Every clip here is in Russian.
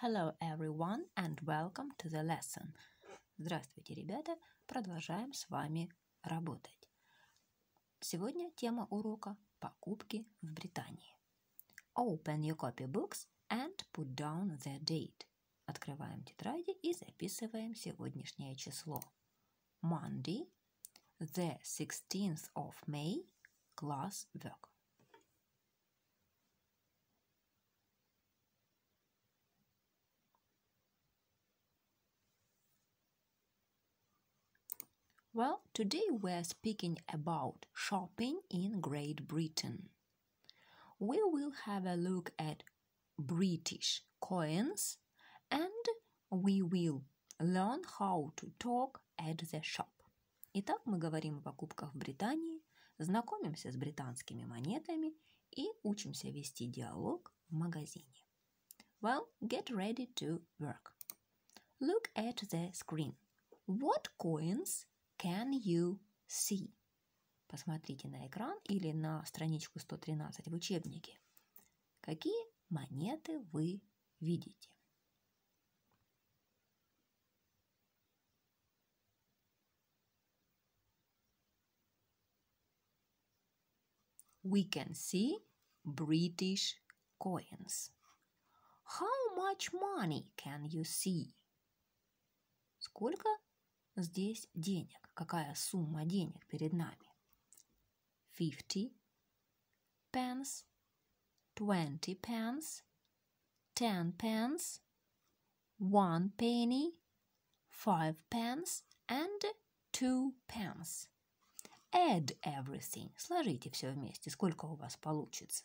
Hello everyone and welcome to the lesson. Здравствуйте, ребята. Продолжаем с вами работать. Сегодня тема урока «Покупки в Британии». Open your copybooks and put down the date. Открываем тетради и записываем сегодняшнее число. Monday, the 16th of May, class work. Well, today we're speaking about shopping in Great Britain. We will have a look at British coins and we will learn how to talk at the shop. Итак, мы говорим о покупках в Британии, знакомимся с британскими монетами и учимся вести диалог в магазине. Well, get ready to work. Look at the screen. What coins Can you see? Посмотрите на экран или на страничку 113 в учебнике. Какие монеты вы видите? we can see British coins. How much money can you see? Сколько здесь денег? Какая сумма денег перед нами? Fifty pence, twenty pence, ten pence, one penny, five pence and two pence. Add everything. Сложите все вместе. Сколько у вас получится?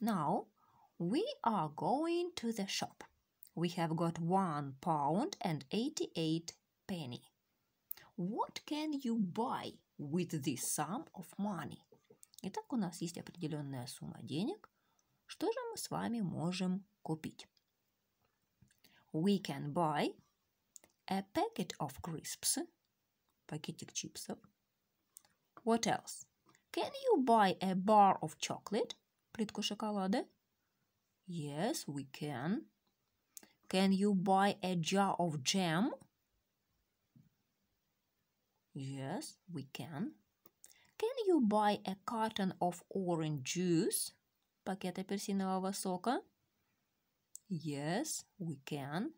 Now we are going to the shop. We have got one pound and 88 penny. What can you buy with this sum of money? Итак, у нас есть определенная сумма денег. Что же мы с вами можем купить? We can buy a packet of crisps. Пакетик чипсов. What else? Can you buy a bar of chocolate? плитку шоколада? Yes, we can. Can you buy a jar of jam? Yes, we can. Can you buy a carton of orange juice? Пакет апельсинового сока? Yes, we can.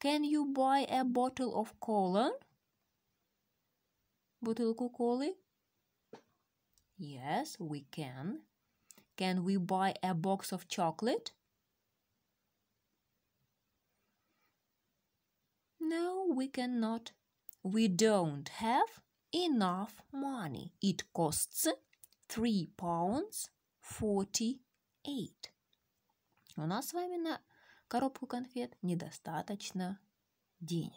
Can you buy a bottle of cola? Бутылку колы? Yes, we can. Can we buy a box of chocolate? No, we cannot. We don't have enough money. It costs 3 pounds 48. У нас с вами на коробку конфет недостаточно денег.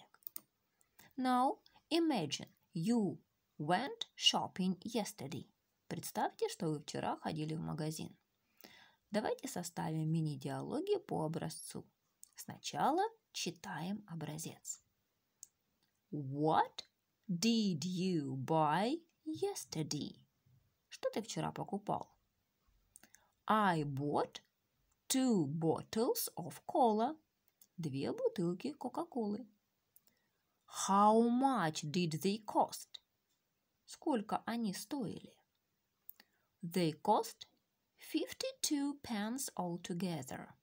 Now imagine you went shopping yesterday. Представьте, что вы вчера ходили в магазин. Давайте составим мини-диалоги по образцу. Сначала читаем образец. What did you buy yesterday? Что ты вчера покупал? I bought two bottles of cola. Две бутылки Кока-Колы. How much did they cost? Сколько они стоили? They cost 52 pence altogether.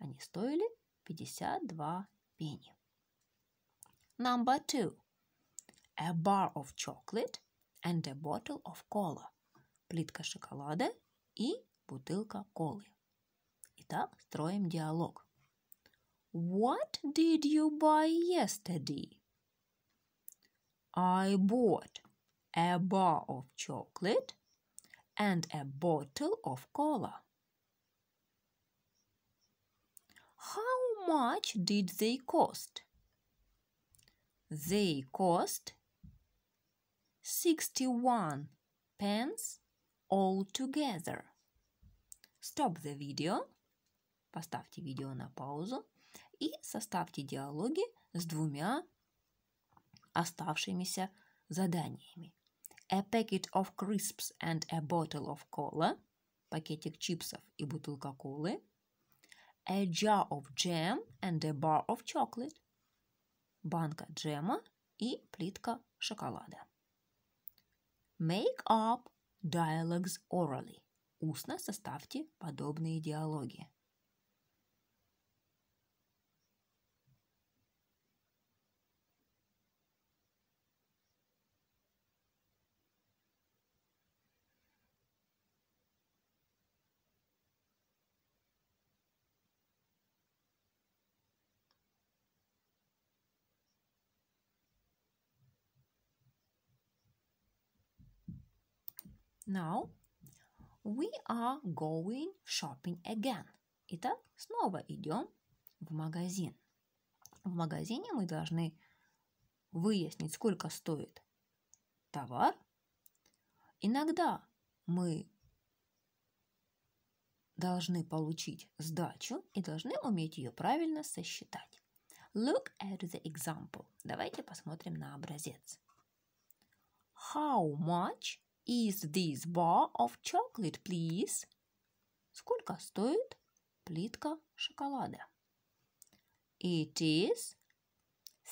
Они стоили 52 пенни. Number two. A bar of chocolate and a bottle of cola. Плитка шоколада и бутылка колы. Итак, строим диалог. What did you buy yesterday? I bought a bar of chocolate and a bottle of cola. How much did they cost? They cost 61 pence altogether. Stop the video. Поставьте видео на паузу и составьте диалоги с двумя оставшимися заданиями a packet of crisps and a bottle of cola, пакетик чипсов и бутылка колы, a jar of jam and a bar of chocolate, банка джема и плитка шоколада. Make up dialogues orally. Устно составьте подобные диалоги. Now we are going shopping again. Итак, снова идем в магазин. В магазине мы должны выяснить, сколько стоит товар. Иногда мы должны получить сдачу и должны уметь ее правильно сосчитать. Look at the example. Давайте посмотрим на образец. How much is this bar of chocolate, please? Сколько стоит плитка шоколада? It is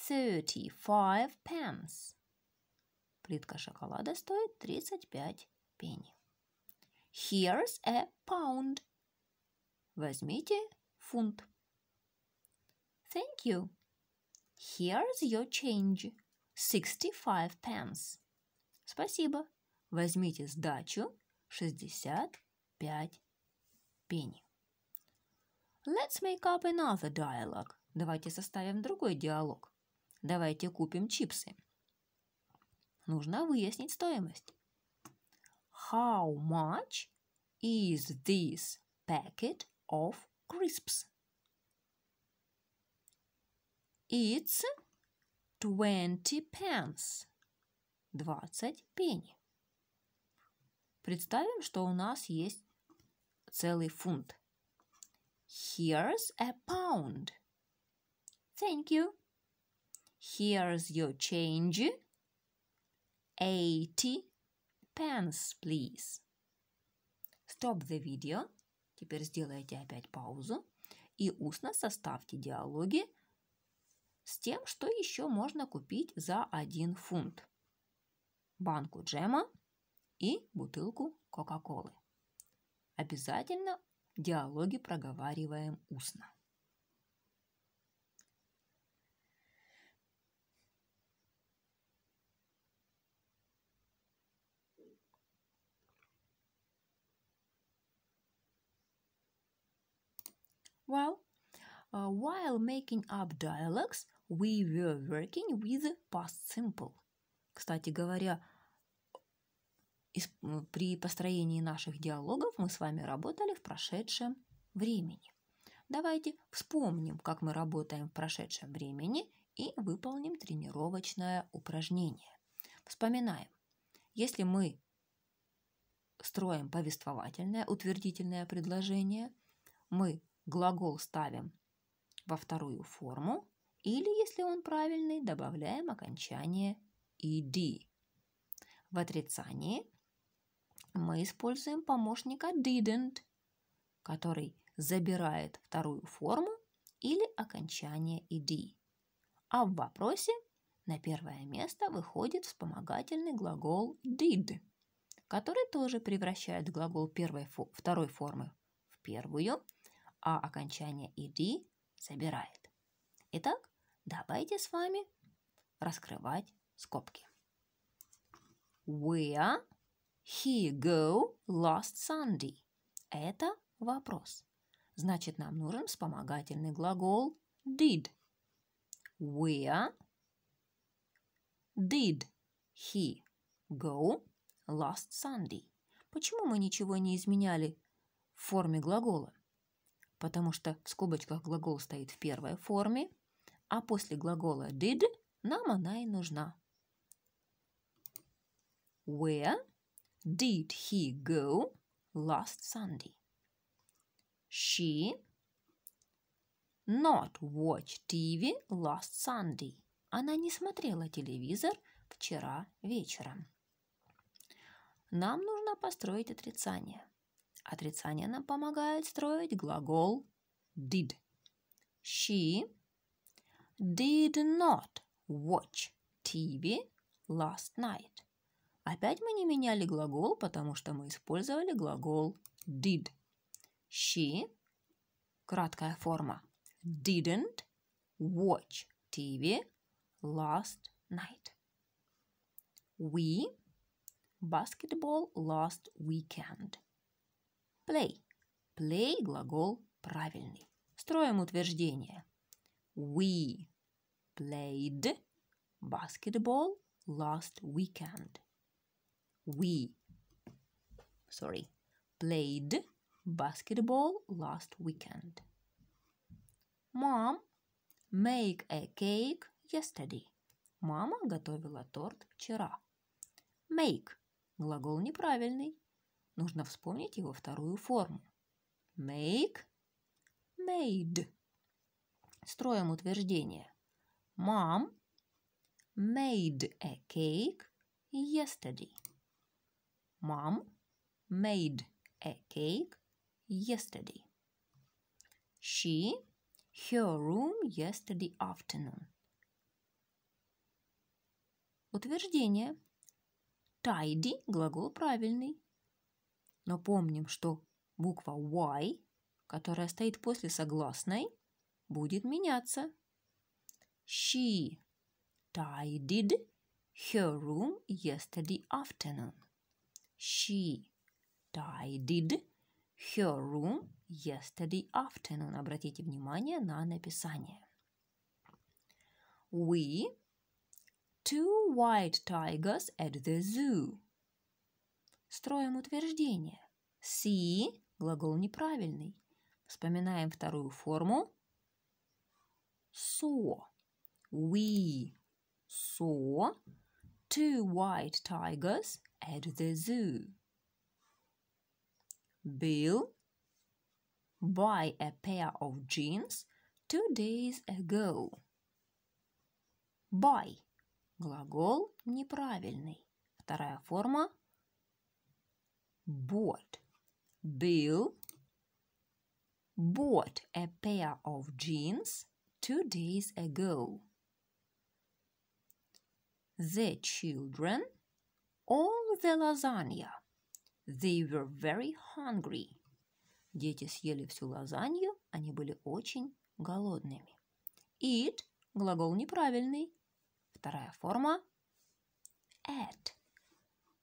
thirty-five pence. Плитка шоколада стоит 35 пенни. Here's a pound. Возьмите фунт. Thank you. Here's your change. sixty-five pence. Спасибо. Возьмите сдачу 65 пенни. Let's make up another dialogue. Давайте составим другой диалог. Давайте купим чипсы. Нужно выяснить стоимость. How much is this packet of crisps? It's 20 pence. 20 пенни. Представим, что у нас есть целый фунт. Here's a pound. Thank you. Here's your change. Eighty pence, please. Stop the video. Теперь сделайте опять паузу и устно составьте диалоги с тем, что еще можно купить за один фунт. Банку джема, и бутылку Кока-Колы. Обязательно диалоги проговариваем устно. Well, uh, while making up dialogues, we were working with past simple. Кстати говоря, при построении наших диалогов мы с вами работали в прошедшем времени. Давайте вспомним, как мы работаем в прошедшем времени и выполним тренировочное упражнение. Вспоминаем. Если мы строим повествовательное, утвердительное предложение, мы глагол ставим во вторую форму, или, если он правильный, добавляем окончание «ed». В отрицании мы используем помощника didn't, который забирает вторую форму или окончание ed. А в вопросе на первое место выходит вспомогательный глагол did, который тоже превращает глагол первой, второй формы в первую, а окончание ed забирает. Итак, давайте с вами раскрывать скобки. Where he go last Sunday? Это вопрос. Значит, нам нужен вспомогательный глагол did. Where did he go last Sunday? Почему мы ничего не изменяли в форме глагола? Потому что в скобочках глагол стоит в первой форме, а после глагола did нам она и нужна. Where did he go last Sunday? She not watch TV last Sunday. Она не смотрела телевизор вчера вечером. Нам нужно построить отрицание. Отрицание нам помогает строить глагол did. She did not watch TV last night. Опять мы не меняли глагол, потому что мы использовали глагол did. She – краткая форма. Didn't watch TV last night. We – basketball last weekend. Play. Play – глагол правильный. Строим утверждение. We played basketball last weekend. We, sorry, played basketball last weekend. Mom make a cake yesterday. Мама готовила торт вчера. Make – глагол неправильный. Нужно вспомнить его вторую форму. Make – made. Строим утверждение. Mom made a cake yesterday. Mom made a cake yesterday. She her room yesterday afternoon. Утверждение. Tidy – глагол правильный. Но помним, что буква Y, которая стоит после согласной, будет меняться. She tidied her room yesterday afternoon. She tidied her room yesterday afternoon. Обратите внимание на написание. We two white tigers at the zoo. Строим утверждение. See – глагол неправильный. Вспоминаем вторую форму. Saw. We saw two white tigers at the zoo. Bill buy a pair of jeans two days ago. Buy. Глагол неправильный. Вторая форма bought. Bill bought a pair of jeans two days ago. The children all the lasagna. They were very hungry. Дети съели всю лазанью, они были очень голодными. Eat – глагол неправильный. Вторая форма – at.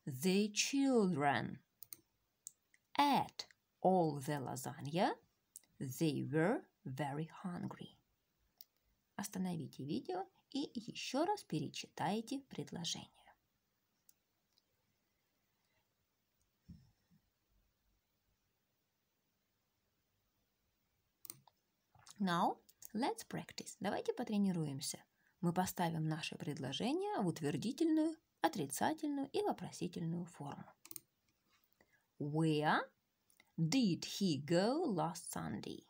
The children ate all the lasagna. They were very hungry. Остановите видео и еще раз перечитайте предложение. Now let's practice. Давайте потренируемся. Мы поставим наши предложения в утвердительную, отрицательную и вопросительную форму. Where did he go last Sunday?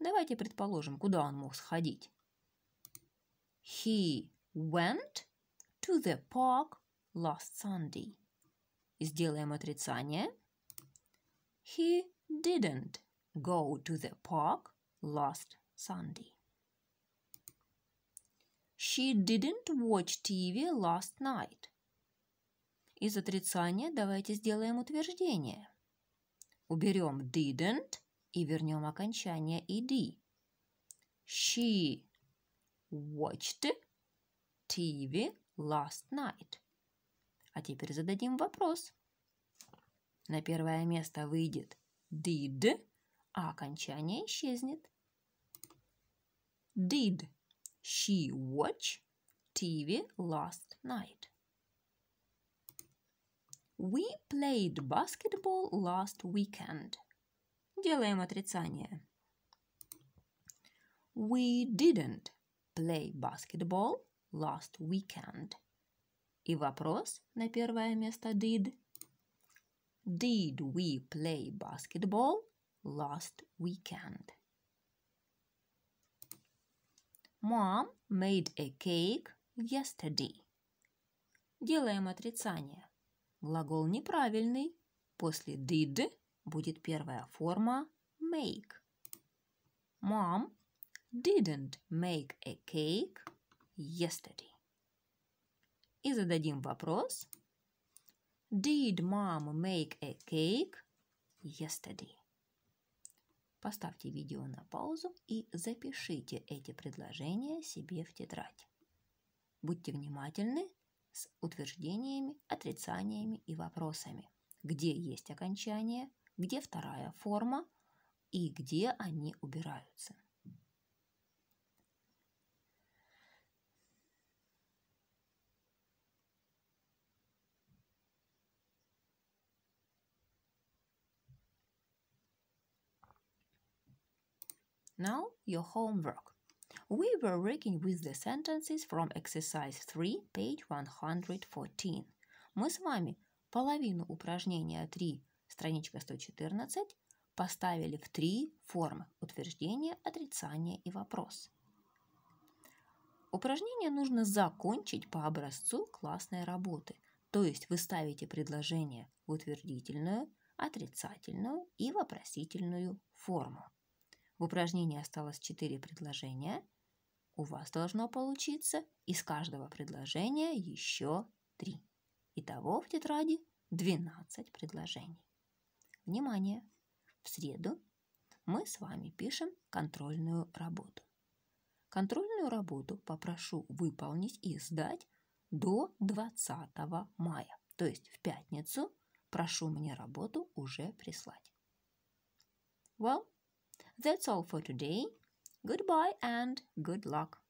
Давайте предположим, куда он мог сходить. He went to the park last Sunday. Сделаем отрицание. He didn't go to the park last Sunday. She didn't watch TV last night. Из отрицания давайте сделаем утверждение. Уберем didn't и вернем окончание ed. She watched TV last night. А теперь зададим вопрос. На первое место выйдет did, а окончание исчезнет. did she watch TV last night? We played basketball last weekend. Делаем отрицание. We didn't play basketball last weekend. И вопрос на первое место did. Did we play basketball last weekend? Mom made a cake yesterday. Делаем отрицание. Глагол неправильный. После did будет первая форма make. Mom didn't make a cake yesterday. И зададим вопрос. Did mom make a cake yesterday? Поставьте видео на паузу и запишите эти предложения себе в тетрадь. Будьте внимательны с утверждениями, отрицаниями и вопросами, где есть окончание, где вторая форма и где они убираются. Now your homework. We were working with the sentences from exercise 3, page 114. Мы с вами половину упражнения 3, страничка 114, поставили в три формы – утверждение, отрицание и вопрос. Упражнение нужно закончить по образцу классной работы, то есть вы ставите предложение в утвердительную, отрицательную и вопросительную форму. В упражнении осталось 4 предложения. У вас должно получиться из каждого предложения еще 3. Итого в тетради 12 предложений. Внимание! В среду мы с вами пишем контрольную работу. Контрольную работу попрошу выполнить и сдать до 20 мая, то есть в пятницу прошу мне работу уже прислать. Well, That's all for today. Goodbye and good luck.